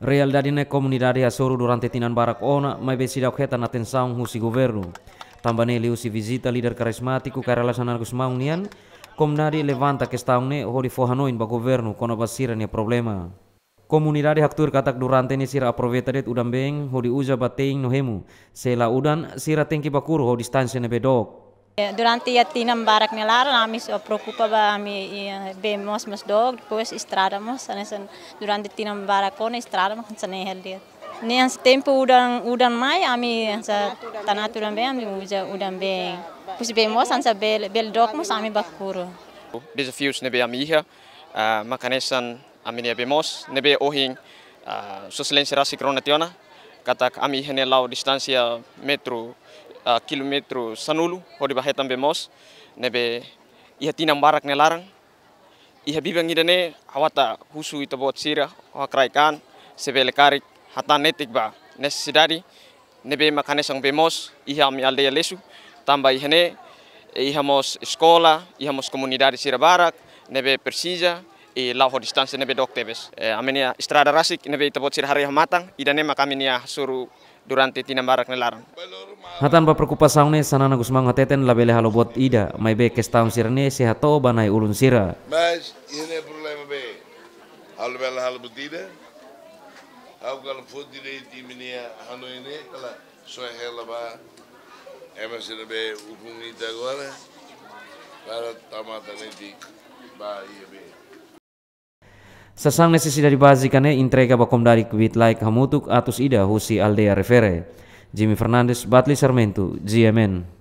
Realidade na comunidade Açoro durante Tinan Ona, mas vencida objeto na atenção do governo. Também ele se visita líder carismático que relaciona maung nian, maunian, comunidade levanta questão ne hori forhanoin ba governo kono basira ne problema. hak tur katak durante ne sira det udan beng hori uja bateing no hemu. Sela udan sira tengki bakuru ho stansi ne bedok. Durante a Tina Mubarak Nelar, kami preocupa kami bemos e, mas dog, depois estradamos, durante Tina Mubarak kon estradamos sana heldia. Nian tempo udan udan mai kami sa tanat udan bem, kami uja udan bem. Pus bemos ansa bel bel dog mus kami bakuro. Bisa fius nebe kami hier, makanesan kami nebe bemos nebe ohing krona tiona, katak kami hene lau distansia metro Kilometer uh, kilometro sanulu hodi bahetan bemos mos nebe iha tina barak ne larang iha bibang idane awata husu ita bot sira wakraikan sebele karik hata netik ba sidari nebe makane sang be mos iha mi alde ya lesu tamba iha ne iha mos sekolah iha mos komunidade sira barak nebe persija e laho distance nebe dok tebes eh, amenia estrada rasik nebe ita bot sira hari matang idane makamenia suru durante tina barak ne larang Hatan ba perkupas saune sanana Gus Mang hateten labele halo buat ida mai be kestam sirne sehat to banai ulun sira. Mas ini problem be. Halo bele halo buat ida. Au kala fodi re di minia hanu ini kala so hela ba. Ema sira be upung ida agora. Para tamata ne di ba iya be. Sesang nesisi dari bazikane intrega bakom dari kubit like hamutuk atus ida husi aldea refere. Jimmy Fernandes, Batli Sarmento, GMN.